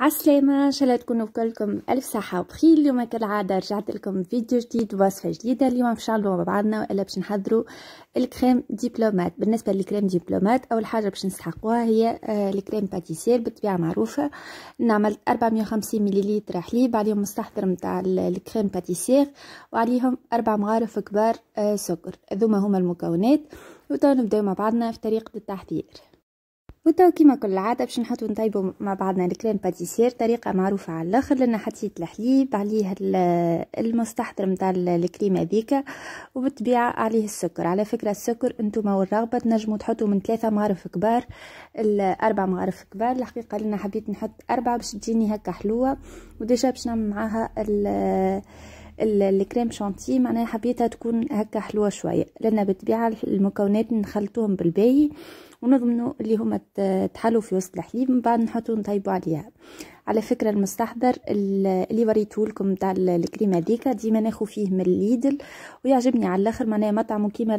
عسلامة ان شاء الله تكونوا كلكم الف صحه وبخير اليوم كالعاده رجعت لكم فيديو جديد وصفه جديده اليوم باش نعملوا مع بعضنا والا باش نحضروا الكريم ديبلومات بالنسبه للكريم ديبلومات اول حاجه باش نستحقوها هي آه، الكريم باتيسير بالطبيعه معروفه عملت 450 مليلتر حليب عليهم مستحضر نتاع الكريم باتيسير وعليهم اربع مغارف كبار آه، سكر هذوما هما المكونات وتو نبداو مع بعضنا في طريقه التحضير وتو كيما كل عاده باش نحطو نطيبو مع بعضنا الكريم باتيسير طريقه معروفه على الاخر لان حطيت الحليب عليه المستحضر نتاع الكريم هذيك وبالطبيعه عليه السكر على فكره السكر نتوما والرغبه تنجموا تحطوا من ثلاثة معارف كبار الاربع معارف كبار الحقيقه لان حبيت نحط أربعة باش تجيني هكا حلوه وديجا باش نعمل معاها الكريم شانتي معناها حبيتها تكون هكا حلوه شويه لان بالطبيعه المكونات نخلطوهم بالباهي ونضمنوا اللي هما تحلوا في وسط الحليب من بعد نحطوا نطيبوا عليها على فكره المستحضر اللي وريته لكم تاع الكريمه ديكا ديما ناخذ فيه من ليدل ويعجبني على الاخر معناها مطعم كيما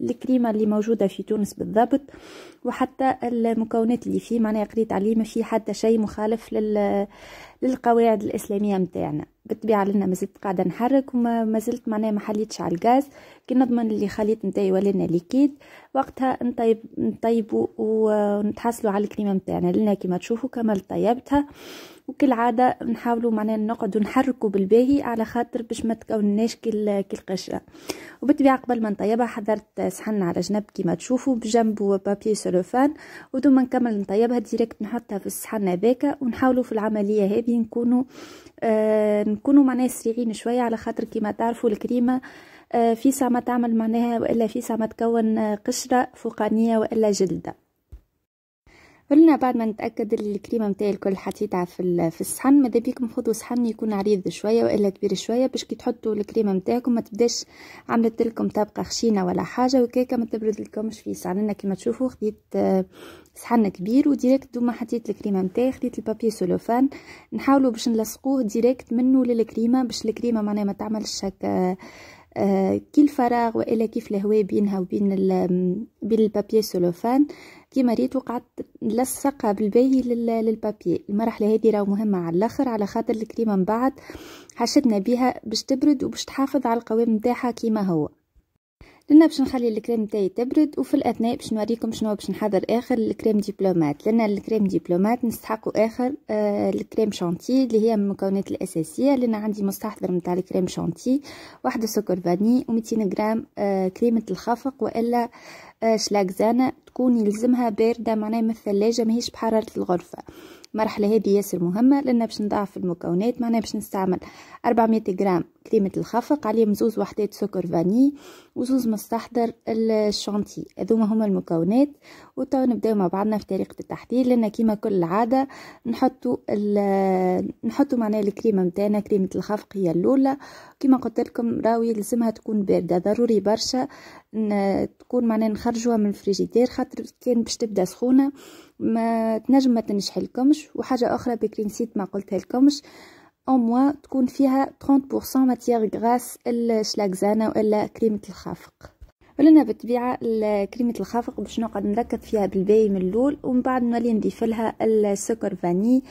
الكريمه اللي موجوده في تونس بالضبط وحتى المكونات اللي فيه معناها قريت عليه ما فيه حتى شيء مخالف للقواعد الاسلاميه متاعنا بالطبيعه لنا مازلت قاعده نحرك وما مازلت معناها ما حليتش على الغاز كي نضمن اللي خليط نتاعي ولنا ليكيد وقتها نطيب نطيبو ونتحصلوا على الكريمه نتاعنا لنا كيما تشوفوا كمل طيبتها وكالعاده نحاولوا معناها نقعدوا نحركوا بالباهي على خاطر باش ما تكونناش كالقشره وبالطبيعه قبل ما نطيبها حضرت صحن على جنب كيما تشوفوا بجنبه بابي سولوفان ودوما نكمل نطيبها ديريكت نحطها في الصحن هذاك ونحاولوا في العمليه هذه نكونوا آه نكونوا معناها سريعين شويه على خاطر كيما تعرفوا الكريمه آه في ساعه ما تعمل معناها والا في ساعه ما تكون قشره فوقانيه والا جلده قلنا بعد ما نتاكد الكريمه نتاعي الكل حطيتها في في الصحن ماذا بيكم خذوا صحن يكون عريض شويه والا كبير شويه باش كي تحطوا الكريمه نتاعكم ما تبداش عملت لكم طبقه خشينه ولا حاجه وكيكه ما تبرد لكمش في صحننا كما تشوفوا خديت آه، صحن كبير وديريكت دوما حطيت الكريمه نتاعي خديت البابي سولوفان نحاولوا باش نلصقوه ديريكت منه للكريمه باش الكريمه معناها ما تعملش هكا آه، كي الفراغ والا كيف الهواء بينها وبين بين البابي سولوفان كيما ريت وقعت نلصقها بالباهي للبابي المرحله هذه راه مهمه على الاخر على خاطر الكريمه من بعد حشدنا بها باش تبرد وباش تحافظ على القوام نتاعها كيما هو لان باش نخلي الكريم تاعي تبرد وفي الاثناء باش نوريكم شنو باش نحضر اخر الكريم ديبلومات لان الكريم ديبلومات نستحقوا اخر آه الكريم شانتي اللي هي من المكونات الاساسيه لان عندي مستحضر نتاع الكريم شانتي واحد سكر فاني و200 غرام آه كريمه الخفق والا آه شلاكزانه تكون يلزمها بارده معناها من الثلاجه ماهيش بحراره الغرفه المرحله هذه ياسر مهمه لان باش نضاعف المكونات معناها باش نستعمل 400 غرام كريمة الخفق عليهم زوز وحدات سكر فاني وزوز مستحضر الشانتي هذوما هما المكونات وتوا نبداو مع بعضنا في طريقة التحضير لأن كيما كل عادة ال نحطو معناها الكريمة متاعنا كريمة الخفق هي اللولة كيما قلت لكم راوي لازمها تكون باردة ضروري برشا تكون معناها نخرجوها من الفريجيدير خاطر كان باش تبدا سخونة ما تنجم ما تنشحلكمش وحاجة أخرى بكري نسيت ما قلتها لكمش او موان تكون فيها 30% ماتيير غراس الشلاكزانه ولا كريمه الخفق ولنا بالطبيعه كريمه الخفق باش نقعد نركب فيها بالباي من اللول ومن بعد نولي نضيف لها السكر فاني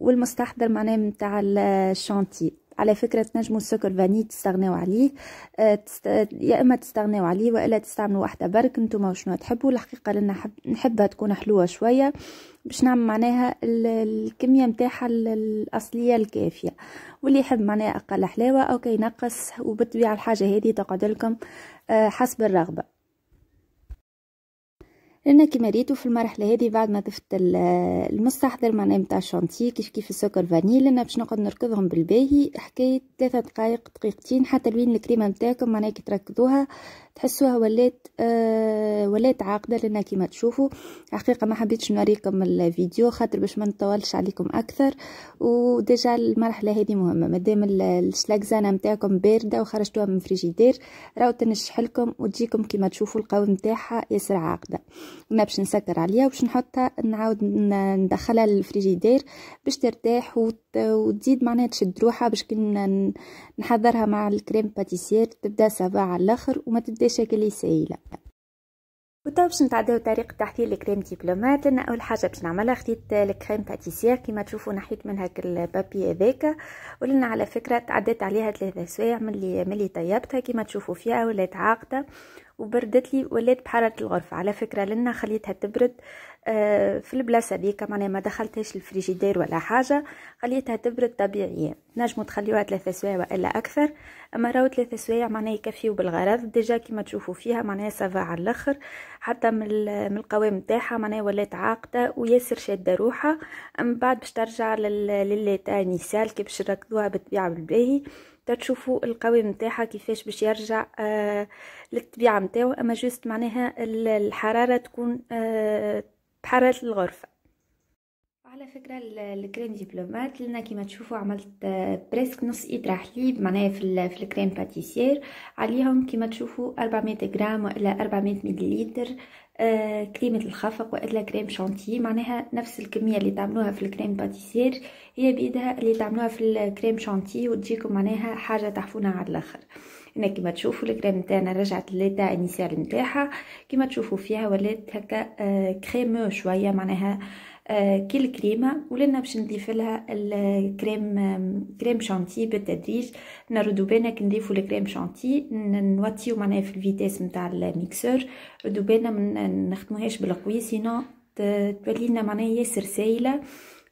والمستحضر معناه نتاع الشانتي على فكره تنجموا السكر فاني تستغناو عليه آه، يا اما تستغناو عليه والا تستعملوا واحده برك نتوما وشنو تحبوا الحقيقه لان حب... نحبها تكون حلوه شويه باش نعمل معناها الكميه نتاعها الاصليه الكافيه واللي يحب معناها اقل حلاوه اوكي ينقص وبالطبيعه الحاجه هذه تقعد لكم آه، حسب الرغبه لان كيما ريتو في المرحله هذه بعد ما ضفت المستحضر معناه نتاع الشانتي كيف كيف السكر فانيل انا باش نقعد نركضهم بالباهي حكايه ثلاثة دقائق دقيقتين حتى لوين الكريمه نتاعكم معناها كي تركضوها تحسوها ولات آه ولات عاقده لان كيما تشوفوا حقيقه ما حبيتش نوريكم الفيديو خاطر باش ما نطولش عليكم اكثر وديجا المرحله هذه مهمه مادام السلاكزانه نتاعكم بارده وخرجتوها من الفريجيدير راهو تنشحلكم وتجيكم كيما تشوفوا القوام نتاعها ياسر عاقده ما باش نسكر عليها وباش نحطها نعاود ندخلها للفريجيدير باش ترتاح وتزيد معناها تشد روحها باش كنا نحضرها مع الكريم باتيسير تبدا سافا على الاخر وما تبداش هكا سايله وتو باش نتعداو طريقه تحضير الكريم ديبلومات لان اول حاجه باش نعملها خديت الكريم باتيسير كيما تشوفوا نحيت منها البابي هذاك ولنا على فكره تعديت عليها ثلاثه سوايع ملي ملي طيبتها كيما تشوفوا فيها ولات عاقده وبردت لي ولات بحرارة الغرفة على فكرة لنا خليتها تبرد آه، في البلاصة دي كمان ما دخلتهاش الفريجيدير ولا حاجة خليتها تبرد طبيعية نجمو تخليوها ثلاثة سوايع وإلا أكثر أما راو ثلاثة سوايع معناها يكفيو بالغرض ديجا كيما تشوفوا فيها معناها سافا على الآخر حتى من القوام نتاعها معناها ولات عاقدة وياسر شادة روحها أما بعد باش ترجع لللي تاع نيسال كي باش بالطبيعة بالباهي تتشوفوا القوام نتاعها كيفاش باش يرجع آه للطبيعه نتاعو اما جوست معناها الحراره تكون آه بحراره الغرفه على فكره الكريم ديبلومات لنا كيما تشوفوا عملت آه، بريسك نص ايد حليب معناها في في الكريم باتيسير عليهم كيما تشوفوا 400 غرام ولا 400 مليلتر آه، كريمه الخفق والا كريم شانتي معناها نفس الكميه اللي تعملوها في الكريم باتيسير هي بيدها اللي تعملوها في الكريم شانتي وتجيكم معناها حاجه تحفونه على الاخر هنا كما تشوفوا الكريم نتاعنا رجعت لتا انيسيال نتاعها كما تشوفوا فيها ولات هكا كريمو آه، شويه معناها آه، كل كريمه ولنا باش نضيف لها الكريم كريم شانتي بالتدريج نردو بالنا كي نضيفو الكريم شانتي نوطيو معناها في الفيتاس نتاع الميكسور ردو بالنا ما نخدموهاش بالقوي سينو تولي لنا معناها ياسر سايله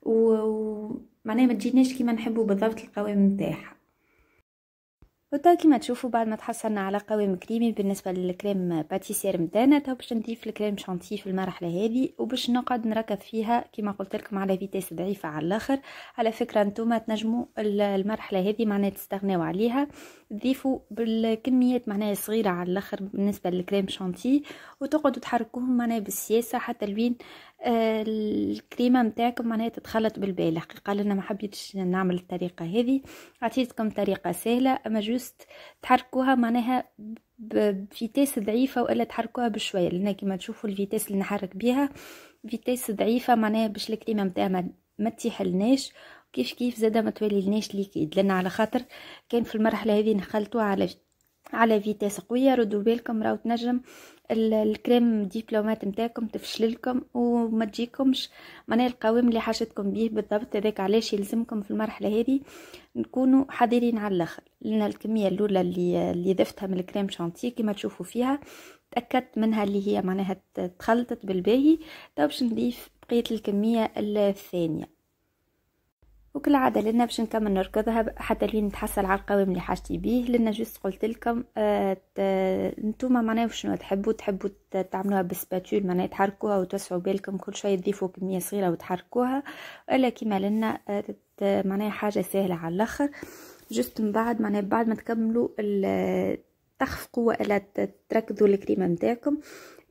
و معناها ما تجيناش كيما نحبو بالضبط القوام نتاعها والضو كيما تشوفوا بعد ما تحصلنا على قوام كريمي بالنسبه للكريم باتيسير نتاعنا تو باش نضيف الكريم شانتي في المرحله هذه وباش نقعد نركض فيها كيما قلت لكم على فيتيس ضعيفه على الاخر على فكره نتوما تنجموا المرحله هذه معناها تستغناو عليها تضيفوا بالكميات معناها صغيره على الاخر بالنسبه للكريم شانتي وتقعدوا تحركوهم معناها بالسياسه حتى لوين الكريمه نتاعكم معناها تتخلط بالبال حقيقه انا ما حبيتش نعمل الطريقه هذه عطيتكم طريقه سهله اما جوست تحركوها معناها بفيتيس ضعيفه والا تحركوها بشويه لان كما تشوفوا الفيتيس اللي نحرك بيها فيتيس ضعيفه معناها باش الكريمه نتاعها ما تيحلناش كيف كيف زاده ما تولي لناش ليكيد لان على خاطر كان في المرحله هذه نخلطوها على على فيتاس قويه ردوا بالكم راهو تنجم الكريم ديبلومات نتاعكم لكم وما تجيكمش معناها القوام اللي حاجتكم بيه بالضبط هذاك علاش يلزمكم في المرحله هذه نكونوا حذرين على الاخر لان الكميه الاولى اللي اللي ضفتها من الكريم شانتي كما تشوفوا فيها تاكدت منها اللي هي معناها تخلطت بالباهي تو باش نضيف بقيه الكميه الثانيه وكالعاده لنا باش نكمل نركضها حتى لين نتحصل على القوام اللي حاجتي بيه لنا جست قلت لكم آه نتوما معناها شنو تحبوا تحبوا تعملوها بالسباتول معناها تحركوها وتوسعوا بالكم كل شويه تضيفوا كميه صغيره وتحركوها ولا كيما لنا آه معناها حاجه سهله على الاخر جست من بعد معناها بعد ما تكملوا تخفقوا ولا تركزوا الكريمه نتاعكم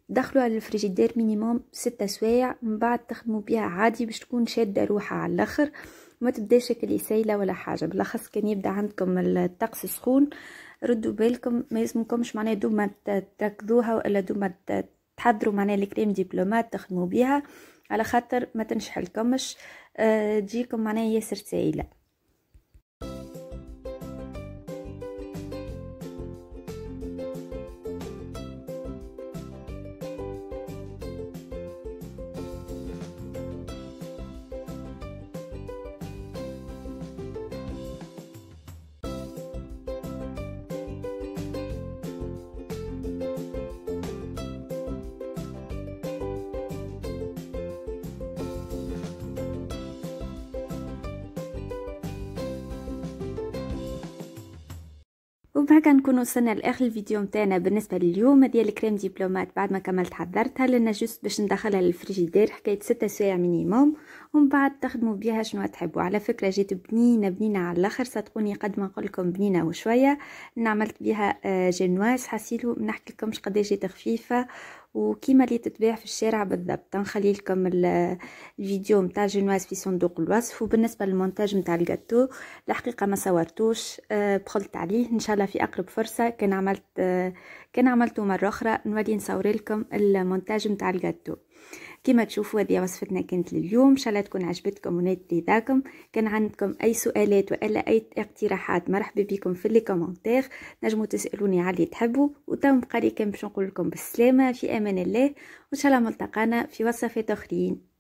دخلوها للفريجيدير مينيموم ستة سوايع من بعد تخدموا بها عادي باش تكون شاده روحها على الاخر ما تبداش كلي سايله ولا حاجه بالاخص كان يبدا عندكم الطقس سخون ردوا بالكم ما يلزمكمش معناها دوما تركضوها ولا دوما تحضروا معناها الكريم ديبلومات تخدموا بيها على خاطر ما تنشحلكمش آه، تجيكم معناها ياسر سايله وبهكا نكون وصلنا لاخر الفيديو نتاعنا بالنسبه لليوم ديال الكريم ديبلومات بعد ما كملت حضرتها لنا جوست باش ندخلها للفريجيدير حكايه 6 سوايع مينيموم ومن بعد تخدموا بها شنو تحبوا على فكره جات بنينه بنينه على الاخر صدقوني قد ما نقول لكم بنينه وشويه نعملت بها آه، جينواز حاسيلو نحكي لكم قداش جات خفيفه وكيما اللي تتباع في الشارع بالضبط نخلي لكم الفيديو نتاع جينواز في صندوق الوصف وبالنسبه للمونتاج نتاع الجاتو الحقيقه ما صورتوش دخلت آه، عليه ان شاء الله في اقرب فرصه كان عملت آه، كان عملته مره اخرى نولي نصور لكم المونتاج نتاع الجاتو كما تشوفوا هذه وصفتنا كانت لليوم ان شاء الله تكون عجبتكم ونالت رضاكم كان عندكم اي سؤالات والا اي اقتراحات مرحبا بكم في لي كومونتير نجموا تسالوني على اللي تحبوا وتم مقالي كان باش نقول لكم بالسلامه في امان الله وان شاء الله ملتقانا في وصفات اخرين